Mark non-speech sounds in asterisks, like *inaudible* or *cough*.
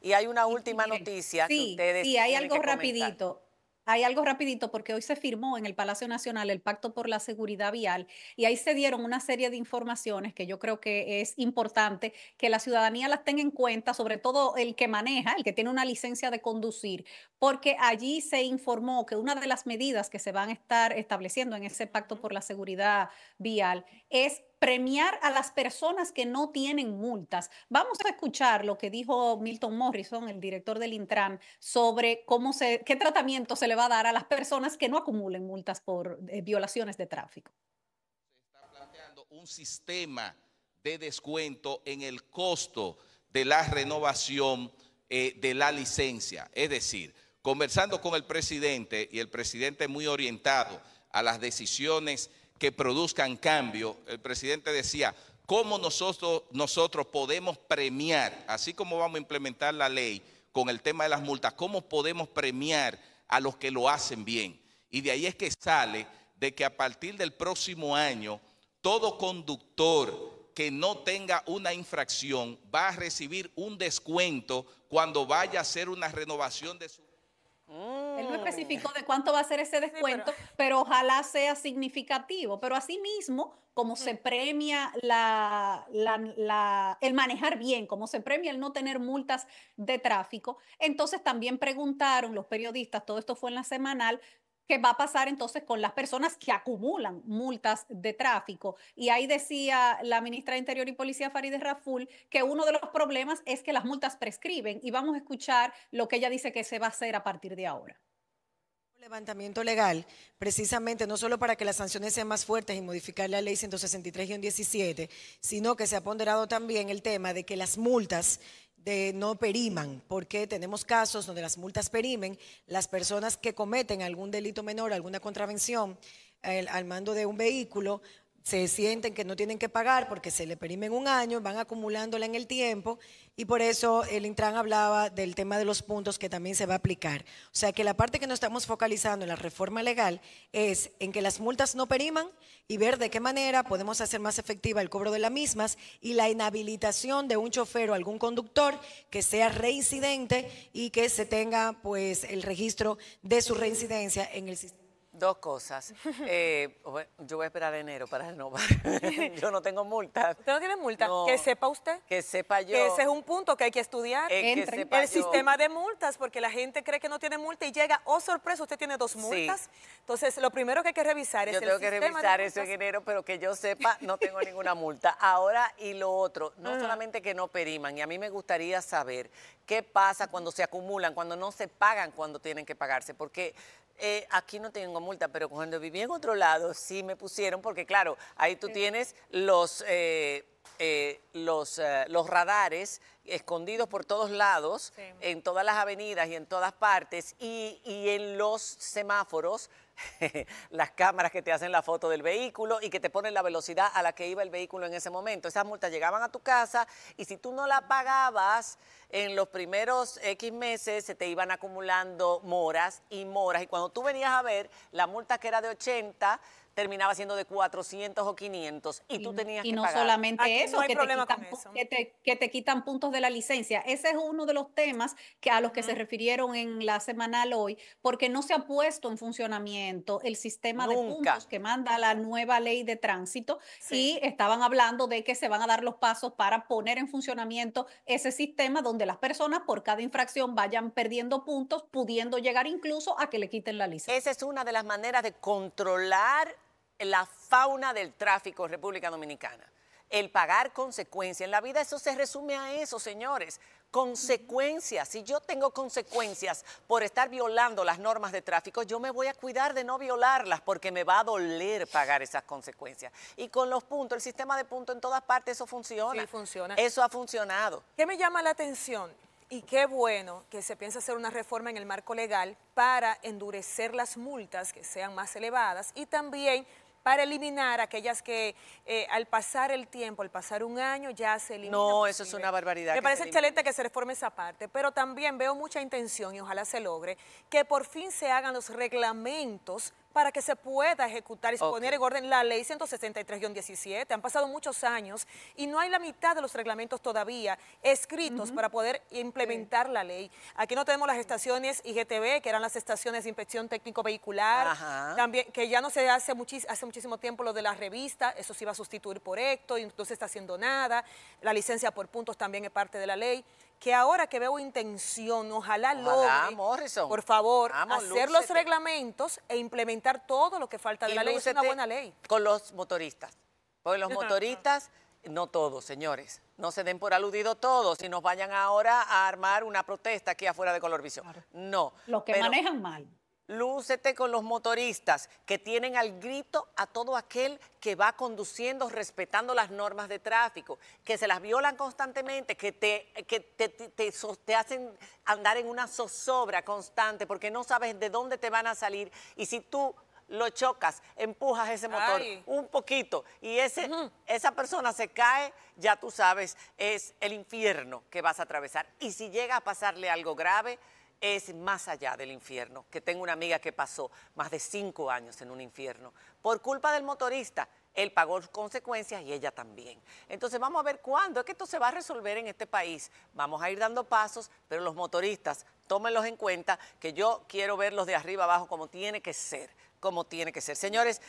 Y hay una última noticia que ustedes. Sí, hay algo rapidito. Hay algo rapidito porque hoy se firmó en el Palacio Nacional el Pacto por la Seguridad Vial y ahí se dieron una serie de informaciones que yo creo que es importante que la ciudadanía las tenga en cuenta, sobre todo el que maneja, el que tiene una licencia de conducir, porque allí se informó que una de las medidas que se van a estar estableciendo en ese Pacto por la Seguridad Vial es premiar a las personas que no tienen multas. Vamos a escuchar lo que dijo Milton Morrison, el director del Intran, sobre cómo se, qué tratamiento se le va a dar a las personas que no acumulen multas por eh, violaciones de tráfico. Se está planteando un sistema de descuento en el costo de la renovación eh, de la licencia. Es decir, conversando con el presidente, y el presidente muy orientado a las decisiones que produzcan cambio. El presidente decía, ¿cómo nosotros, nosotros podemos premiar, así como vamos a implementar la ley con el tema de las multas, cómo podemos premiar a los que lo hacen bien? Y de ahí es que sale de que a partir del próximo año, todo conductor que no tenga una infracción va a recibir un descuento cuando vaya a hacer una renovación de su... Mm. Él no especificó de cuánto va a ser ese descuento, pero... ojalá sea significativo. Pero asimismo, como se premia la, el manejar bien, como se premia el no tener multas de tráfico, entonces también preguntaron los periodistas, todo esto fue en la semanal, qué va a pasar entonces con las personas que acumulan multas de tráfico. Y ahí decía la ministra de Interior y Policía Farideh Raful que uno de los problemas es que las multas prescriben y vamos a escuchar lo que ella dice que se va a hacer a partir de ahora levantamiento legal, precisamente no solo para que las sanciones sean más fuertes y modificar la ley 163-17, sino que se ha ponderado también el tema de que las multas no periman, porque tenemos casos donde las multas perimen, las personas que cometen algún delito menor, alguna contravención, eh, al mando de un vehículo, se sienten que no tienen que pagar porque se le perimen un año, van acumulándola en el tiempo y por eso el Intran hablaba del tema de los puntos que también se va a aplicar. O sea que la parte que nos estamos focalizando en la reforma legal es en que las multas no periman y ver de qué manera podemos hacer más efectiva el cobro de las mismas y la inhabilitación de un chofer o algún conductor que sea reincidente y que se tenga pues el registro de su reincidencia en el sistema. Dos cosas. *laughs* Eh, yo voy a esperar enero para renovar. *laughs* yo no tengo multas ¿Usted no tiene multa? que sepa usted. Que sepa yo. ese es un punto que hay que estudiar. Eh, el sistema de multas, porque la gente cree que no tiene multa y llega, oh sorpresa, usted tiene dos multas. Entonces, lo primero que hay que revisar es el sistema Yo tengo que revisar eso en enero, pero que yo sepa, no tengo ninguna multa. Ahora, y lo otro, no ah. solamente que no periman, y a mí me gustaría saber qué pasa cuando se acumulan, cuando no se pagan, cuando tienen que pagarse, porque eh, aquí no tengo multa, pero cuando viví en otro lado sí me pusieron, porque claro, ahí tú tienes los... Eh, eh, los, eh, los, radares escondidos por todos lados, en todas las avenidas y en todas partes, y, y en los semáforos, *laughs* las cámaras que te hacen la foto del vehículo y que te ponen la velocidad a la que iba el vehículo en ese momento. Esas multas llegaban a tu casa y si tú no las pagabas en los primeros X meses, se te iban acumulando moras y moras. Y cuando tú venías a ver, la multa que era de 80 terminaba siendo de 400 o 500 y, tú tenías que no pagar. solamente eso, no solamente eso. Que, te, quitan, puntos de la licencia. Ese es uno de los temas que a los que se refirieron en la semanal hoy, porque no se ha puesto en funcionamiento el sistema de puntos que manda la nueva ley de tránsito y estaban hablando de que se van a dar los pasos para poner en funcionamiento ese sistema donde las personas por cada infracción vayan perdiendo puntos, pudiendo llegar incluso a que le quiten la licencia. Esa es una de las maneras de controlar la fauna del tráfico en República Dominicana. El pagar consecuencias en la vida, eso se resume a eso, señores. Consecuencias. Si yo tengo consecuencias por estar violando las normas de tráfico, yo me voy a cuidar de no violarlas porque me va a doler pagar esas consecuencias. Y con los puntos, el sistema de puntos en todas partes, eso funciona. Sí, funciona. Eso ha funcionado. ¿Qué me llama la atención? Y qué bueno que se piensa hacer una reforma en el marco legal para endurecer las multas que sean más elevadas y también para eliminar aquellas que eh, al pasar el tiempo, al pasar un año, ya se eliminan. No, eso es una barbaridad. Me parece excelente que se reforme esa parte, pero también veo mucha intención, y ojalá se logre, que por fin se hagan los reglamentos para que se pueda ejecutar y poner en orden la ley 163-17. Han pasado muchos años y no hay la mitad de los reglamentos todavía escritos para poder implementar la ley. Aquí no tenemos las estaciones IGTV, que eran las estaciones de inspección técnico vehicular, también que ya no se hace, hace muchísimo tiempo lo de la revista, eso se iba a sustituir por esto y no se está haciendo nada. La licencia por puntos también es parte de la ley que ahora que veo intención, ojalá, ojalá logre, por favor, hacer los reglamentos e implementar todo lo que falta de la ley. Es una buena ley. Con los motoristas, porque los *laughs* motoristas, no todos, señores, no se den por aludido todos y nos vayan ahora a armar una protesta aquí afuera de Colorvisión, No. Los que manejan mal lúcete con los motoristas que tienen al grito a todo aquel que va conduciendo respetando las normas de tráfico, que se las violan constantemente, que te, te, hacen andar en una zozobra constante porque no sabes de dónde te van a salir y si tú lo chocas, empujas ese motor un poquito y ese, esa persona se cae, ya tú sabes, es el infierno que vas a atravesar. Y si llega a pasarle algo grave, es más allá del infierno, que tengo una amiga que pasó más de cinco años en un infierno por culpa del motorista. Él pagó sus consecuencias y ella también. Entonces vamos a ver cuándo es que esto se va a resolver en este país. Vamos a ir dando pasos, pero los motoristas, tómenlos en cuenta, que yo quiero verlos de arriba abajo como tiene que ser, como tiene que ser. Señores,